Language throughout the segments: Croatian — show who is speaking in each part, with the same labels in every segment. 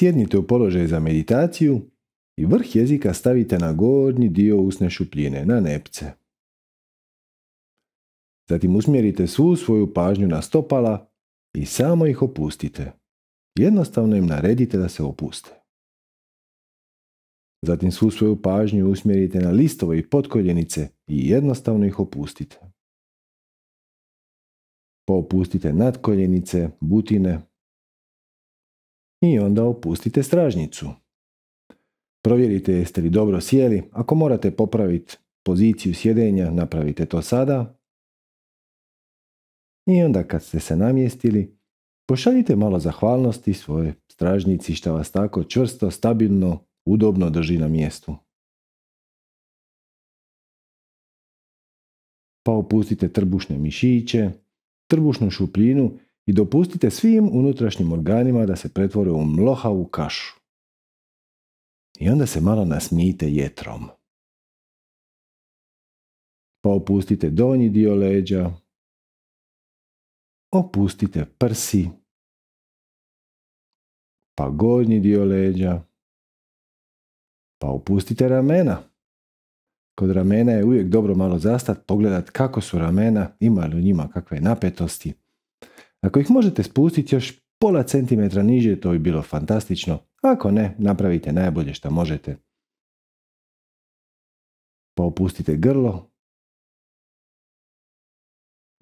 Speaker 1: Sjednite u položaj za meditaciju i vrh jezika stavite na gornji dio usne šupljine, na nepce. Zatim usmjerite svu svoju pažnju na stopala i samo ih opustite. Jednostavno im naredite da se opuste. Zatim svu svoju pažnju usmjerite na listove i potkoljenice i jednostavno ih opustite. Popustite pa nadkoljenice, butine, i onda opustite stražnicu. Provjerite jeste li dobro sjeli, ako morate popraviti poziciju sjedenja, napravite to sada. I onda kad ste se namjestili, pošaljite malo zahvalnosti svoje stražnici što vas tako čvrsto, stabilno, udobno drži na mjestu. Pa opustite trbušne mišiće, trbušnu šupljinu i dopustite svim unutrašnjim organima da se pretvore u mlohavu kašu. I onda se malo nasmijite jetrom.
Speaker 2: Pa opustite donji dio leđa. Opustite prsi. Pa
Speaker 1: gornji dio leđa. Pa opustite ramena. Kod ramena je uvijek dobro malo zastat, pogledat kako su ramena, ima li u njima kakve napetosti ako ih možete spustiti još pola centimetra niže, to bi bilo fantastično. Ako ne, napravite najbolje što možete. Pa opustite grlo,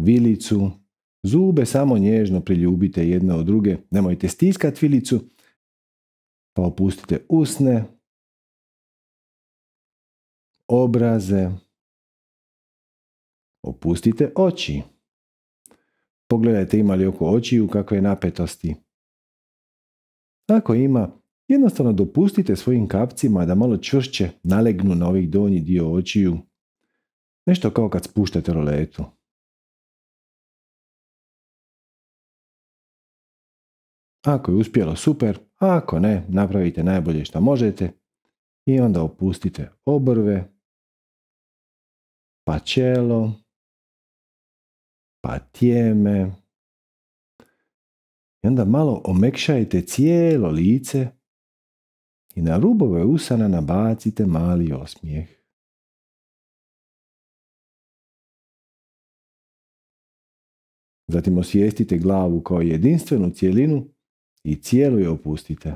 Speaker 1: vilicu, zube samo nježno priljubite jedne od druge, nemojte stiskati vilicu, pa opustite usne,
Speaker 2: obraze, opustite oči.
Speaker 1: Pogledajte ima li oko očiju kakve napetosti. Ako ima, jednostavno dopustite svojim kapcima da malo čvršće nalegnu na ovih ovaj donji dio očiju. Nešto kao kad spuštate roletu.
Speaker 2: Ako je uspjelo super, a ako ne, napravite najbolje što možete i onda opustite obrve, pa čelo, pa tijeme.
Speaker 1: I onda malo omekšajte cijelo lice i na rubove usana nabacite mali osmijeh. Zatim osvijestite glavu kao jedinstvenu cjelinu i cijelu je opustite.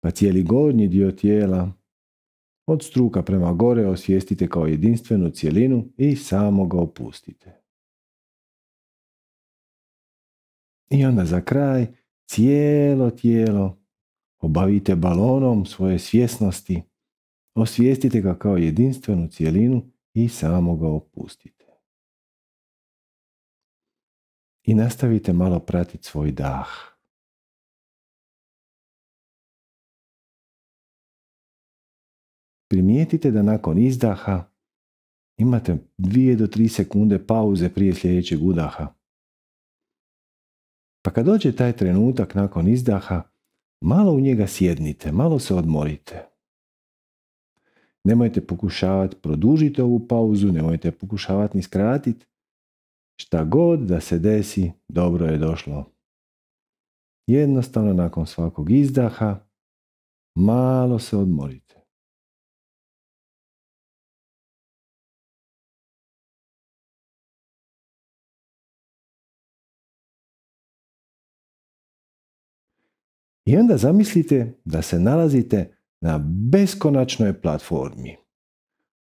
Speaker 1: Pa cijeli gornji dio tijela od struka prema gore osvijestite kao jedinstvenu cjelinu i samo ga opustite. I onda za kraj cijelo tijelo obavite balonom svoje svjesnosti, osvijestite ga kao jedinstvenu cjelinu i samo ga opustite.
Speaker 2: I nastavite malo pratiti svoj dah. primijetite
Speaker 1: da nakon izdaha imate dvije do tri sekunde pauze prije sljedećeg udaha. Pa kad dođe taj trenutak nakon izdaha, malo u njega sjednite, malo se odmorite. Nemojte pokušavati produžiti ovu pauzu, nemojte pokušavati ni skratiti. Šta god da se desi, dobro je došlo. Jednostavno nakon svakog izdaha, malo se odmorite. I onda zamislite da se nalazite na beskonačnoj platformi.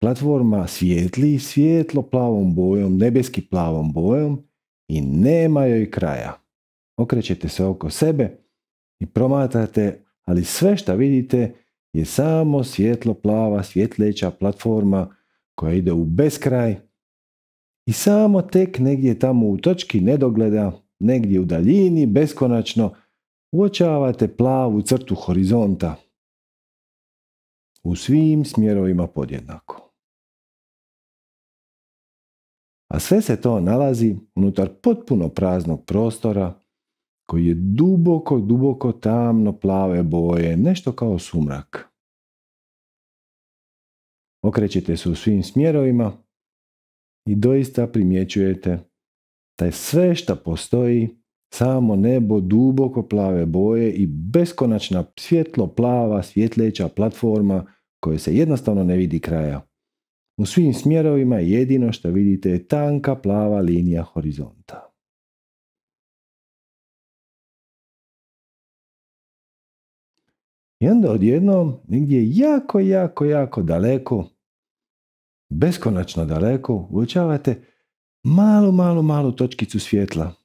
Speaker 1: Platforma svijetli svijetlo plavom bojom, nebeski plavom bojom i nema joj kraja. Okrećete se oko sebe i promatrate, ali sve što vidite je samo svjetlo plava, svjetleća platforma koja ide u beskraj i samo tek negdje tamo u točki nedogleda, negdje u daljini, beskonačno, uočavate plavu crtu horizonta u svim smjerovima podjednako. A sve se to nalazi unutar potpuno praznog prostora koji je duboko, duboko tamno plave boje, nešto kao sumrak. Okrećete se u svim smjerovima i doista primjećujete da je sve što postoji samo nebo duboko plave boje i beskonačna svjetlo plava svjetleća platforma koje se jednostavno ne vidi kraja. U svim smjerovima jedino što vidite je tanka plava linija
Speaker 2: horizonta.
Speaker 1: I onda odjednom negdje jako, jako, jako daleko, beskonačno daleko, uočavate malu, malu, malu točkicu svjetla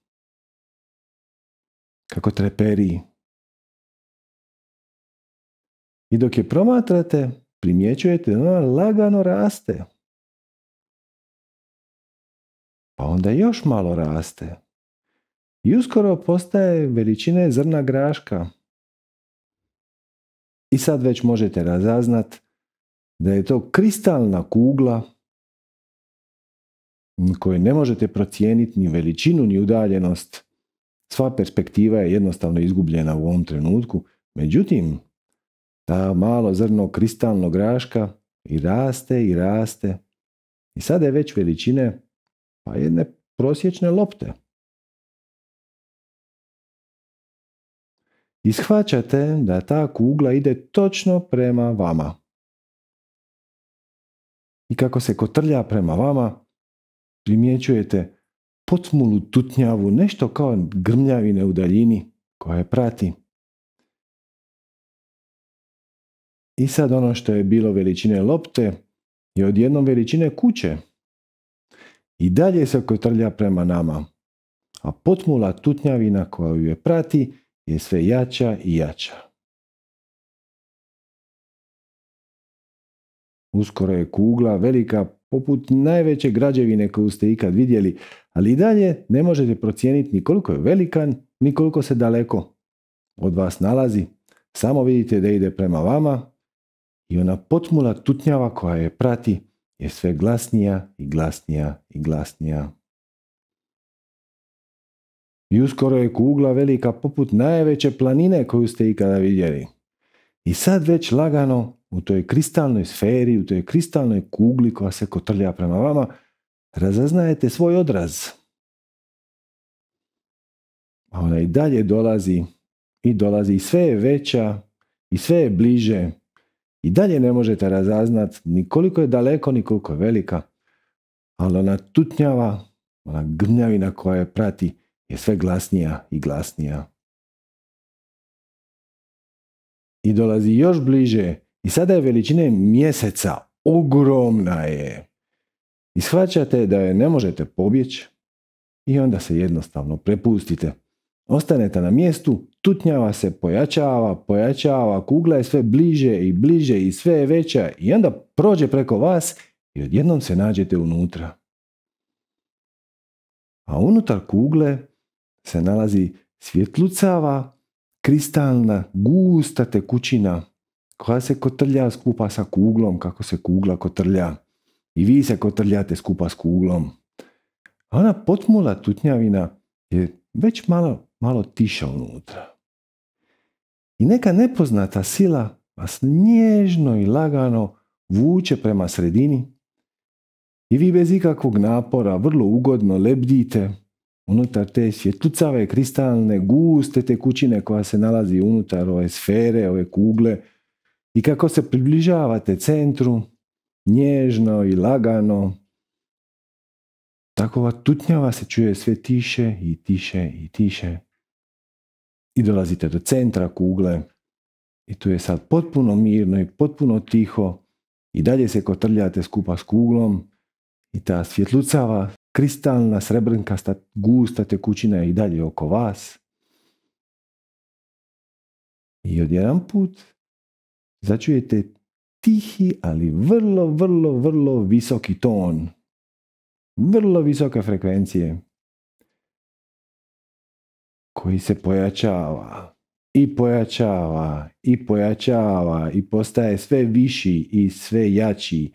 Speaker 1: kako treperiji.
Speaker 2: I dok je promatrate, primjećujete da ona
Speaker 1: lagano raste. Pa onda još malo raste. I uskoro postaje veličine zrna graška. I sad već možete razaznat da je to kristalna kugla koju ne možete procijeniti ni veličinu ni udaljenost Sva perspektiva je jednostavno izgubljena u ovom trenutku, međutim, ta malo zrno kristalnog graška i raste i raste i sada je već veličine pa jedne
Speaker 2: prosječne lopte.
Speaker 1: Ishvaćate da ta kugla ide točno prema vama. I kako se kotrlja prema vama, primjećujete potmulu tutnjavu, nešto kao grmljavine u daljini koja je prati. I sad ono što je bilo veličine lopte je odjednom veličine kuće. I dalje se kotrlja prema nama. A potmula tutnjavina koja ju je prati je sve jača i jača. Uskoro je kugla velika poput najveće građevine koju ste ikad vidjeli, ali i dalje ne možete procijeniti ni koliko je velikan, ni koliko se daleko od vas nalazi. Samo vidite da ide prema vama i ona potmula tutnjava koja je prati je sve glasnija i glasnija i glasnija. I uskoro je kugla velika poput najveće planine koju ste ikada vidjeli. I sad već lagano u toj kristalnoj sferi, u toj kristalnoj kugli koja se kotrlja prema vama, razaznajete svoj odraz. A ona i dalje dolazi i dolazi i sve je veća i sve je bliže. I dalje ne možete razaznat ni koliko je daleko, ni koliko je velika. Ali ona tutnjava, ona gnjavina koja je prati je sve glasnija i glasnija. I dolazi još bliže i sada je veličine mjeseca. Ogromna je. I shvaćate da je ne možete pobjeći i onda se jednostavno prepustite. Ostanete na mjestu, tutnjava se, pojačava, pojačava, kugla je sve bliže i bliže i sve je veća i onda prođe preko vas i odjednom se nađete unutra. A unutar kugle se nalazi svjetlucava, kristalna, gusta tekućina koja se kotrlja skupa sa kuglom kako se kugla kotrlja i vi se kotrljate skupa s kuglom. A ona potmula tutnjavina je već malo, malo tiša unutra. I neka nepoznata sila vas nježno i lagano vuče prema sredini i vi bez ikakvog napora vrlo ugodno lebdite unutar te svjetlucave, kristalne, guste te kućine koja se nalazi unutar ove sfere, ove kugle i kako se približavate centru, nježno i lagano. Takova tutnjava se čuje sve tiše i tiše i tiše. I dolazite do centra kugle i tu je sad potpuno mirno i potpuno tiho i dalje se kotrljate skupa s kuglom i ta svjetlucava, kristalna, srebrnkasta, gusta tekućina je i dalje oko vas. I odjedan put začujete tihi, ali vrlo, vrlo, vrlo visoki ton. Vrlo visoke frekvencije koji se pojačava i pojačava i pojačava i postaje sve viši i sve jači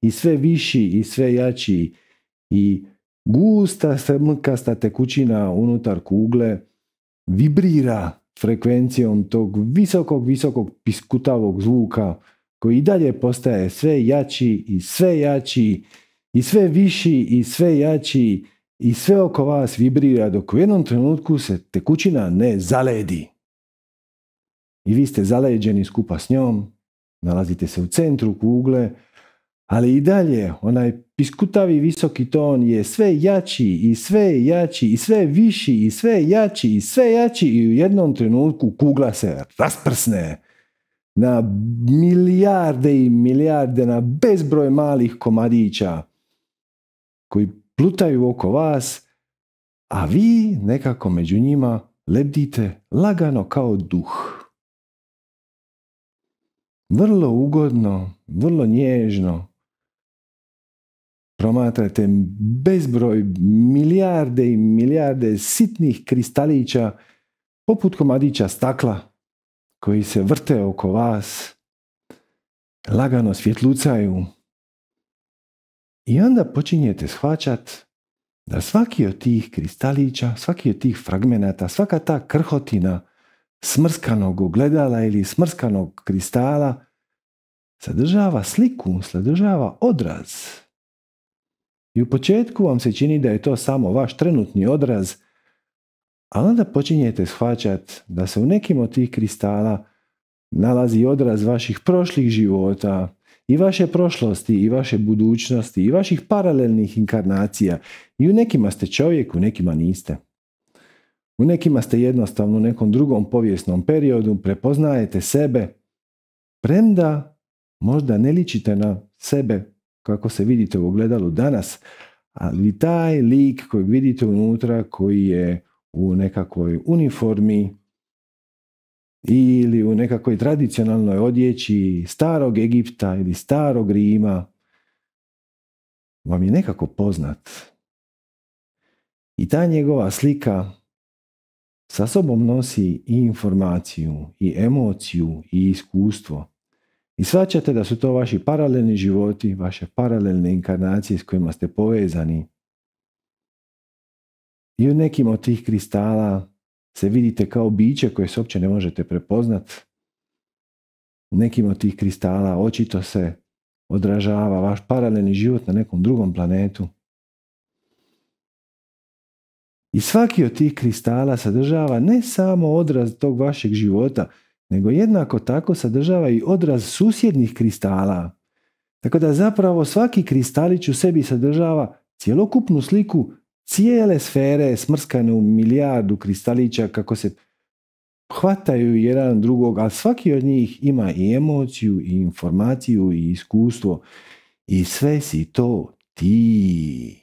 Speaker 1: i sve viši i sve jači i gusta srmkasta tekućina unutar kugle vibrira frekvencijom tog visokog, visokog piskutavog zvuka koji i dalje postaje sve jači i sve jači i sve viši i sve jači i sve oko vas vibrira dok u jednom trenutku se tekućina ne zaledi. I vi ste zaleđeni skupa s njom, nalazite se u centru kugle, ali i dalje onaj piskutavi visoki ton je sve jači i sve jači i sve viši i sve jači i sve jači i u jednom trenutku kugla se rasprsne na milijarde i milijarde, na bezbroj malih komadića koji plutaju oko vas, a vi nekako među njima lebdite lagano kao duh. Vrlo ugodno, vrlo nježno promatrate bezbroj milijarde i milijarde sitnih kristalića poput komadića stakla koji se vrte oko vas, lagano svjetlucaju i onda počinjete shvaćat da svaki od tih kristalića, svaki od tih fragmenata, svaka ta krhotina smrskanog ogledala ili smrskanog kristala sadržava sliku, sadržava odraz. I u početku vam se čini da je to samo vaš trenutni odraz a onda počinjete shvaćat da se u nekim od tih kristala nalazi odraz vaših prošlih života, i vaše prošlosti, i vaše budućnosti, i vaših paralelnih inkarnacija. I u nekima ste čovjek, u nekima niste. U nekima ste jednostavno u nekom drugom povijesnom periodu, prepoznajete sebe, premda možda ne ličite na sebe kako se vidite u ogledalu danas, ali taj lik kojeg vidite unutra, koji je u nekakvoj uniformi ili u nekakvoj tradicionalnoj odjeći starog Egipta ili starog Rima vam je nekako poznat. I ta njegova slika sa sobom nosi i informaciju, i emociju, i iskustvo. I svačate da su to vaši paralelni životi, vaše paralelne inkarnacije s kojima ste povezani i u nekim od tih kristala se vidite kao biće koje se uopće ne možete prepoznat. U nekim od tih kristala očito se odražava vaš paralelni život na nekom drugom planetu. I svaki od tih kristala sadržava ne samo odraz tog vašeg života, nego jednako tako sadržava i odraz susjednih kristala. Tako da zapravo svaki kristalić u sebi sadržava cjelokupnu sliku cijele sfere smrskane u milijardu kristalića kako se hvataju jedan drugog, ali svaki od njih ima i emociju, i informaciju, i iskustvo. I sve si to ti.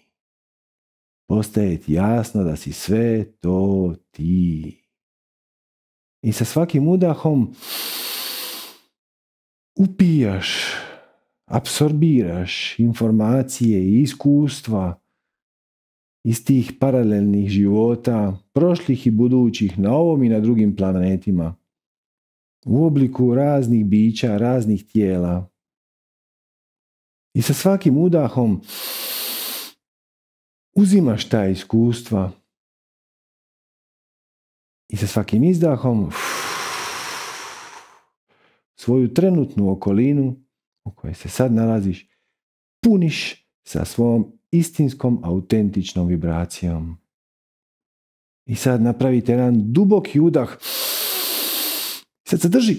Speaker 1: Postaje ti jasno da si sve to ti. I sa svakim udahom upijaš, apsorbiraš informacije i iskustva iz tih paralelnih života, prošlih i budućih na ovom i na drugim planetima, u obliku raznih bića, raznih tijela. I sa svakim udahom uzimaš ta iskustva i sa svakim izdahom svoju trenutnu okolinu u kojoj se sad nalaziš puniš sa svom istinskom autentičnom vibracijom. I sad napravite jedan duboki udah. Sad drži.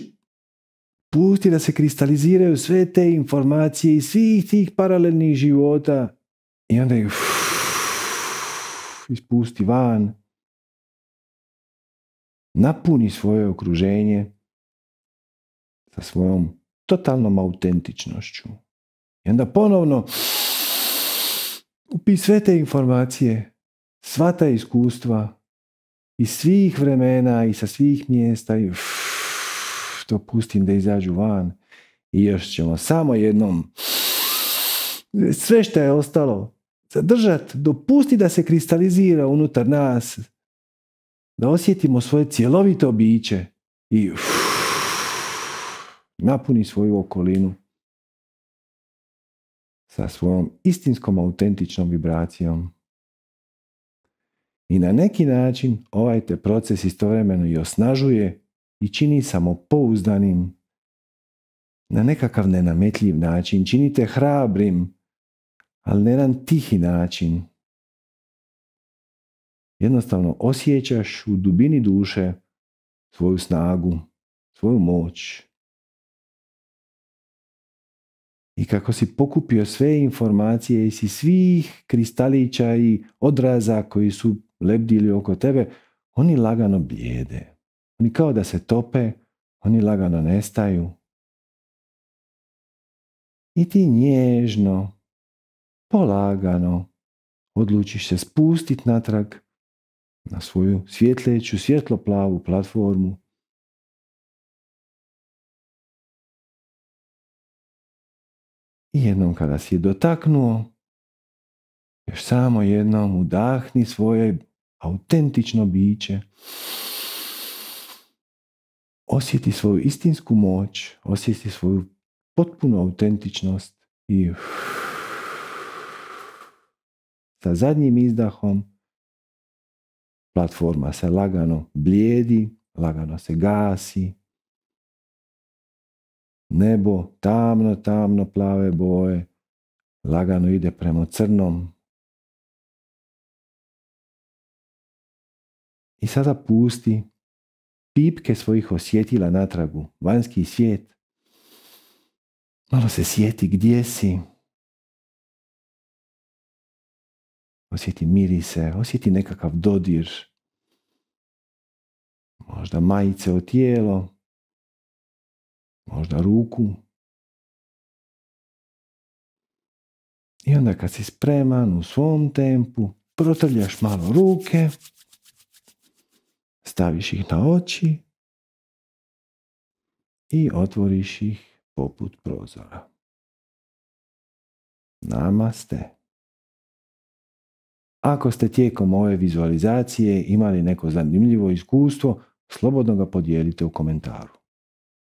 Speaker 1: Pusti da se kristaliziraju sve te informacije iz svih tih paralelnih života. I onda ih ispusti van. Napuni svoje okruženje sa svojom totalnom autentičnošću. I onda ponovno i sve te informacije, sva ta iskustva iz svih vremena i sa svih mjesta i to pustim da izađu van i još ćemo samo jednom sve što je ostalo zadržat, dopusti da se kristalizira unutar nas, da osjetimo svoje cjelovito biće i napuni svoju okolinu sa svojom istinskom autentičnom vibracijom. I na neki način ovaj te proces istovremeno i osnažuje i čini samopouzdanim. Na nekakav nenametljiv način činite hrabrim, ali na tihi način. Jednostavno osjećaš u dubini duše svoju snagu, svoju moć, I kako si pokupio sve informacije i si svih kristalića i odraza koji su lebdili oko tebe, oni lagano bijede. Oni kao da se tope, oni lagano nestaju. I ti nježno, polagano, odlučiš se spustiti natrag na svoju svjetleću, svjetlo-plavu platformu I jednom kada si je dotaknuo, još samo jednom udahni svoje autentično biće. Osjeti svoju istinsku moć, osjeti svoju potpunu autentičnost i sa zadnjim izdahom platforma se lagano blijedi, lagano se gasi, Nebo tamno, tamno plave boje
Speaker 2: lagano ide prema crnom.
Speaker 1: I sada pusti pipke svojih osjetila natragu, vanjski svijet. Malo se sjeti gdje si.
Speaker 2: Osjeti mirise, osjeti nekakav dodir. Možda majice o tijelo, možda ruku.
Speaker 1: I onda kad si spreman u svom tempu, protrljaš malo ruke, staviš ih na oči
Speaker 2: i otvoriš ih poput prozora.
Speaker 1: Namaste. Ako ste tijekom ove vizualizacije imali neko zanimljivo iskustvo, slobodno ga podijelite u komentaru.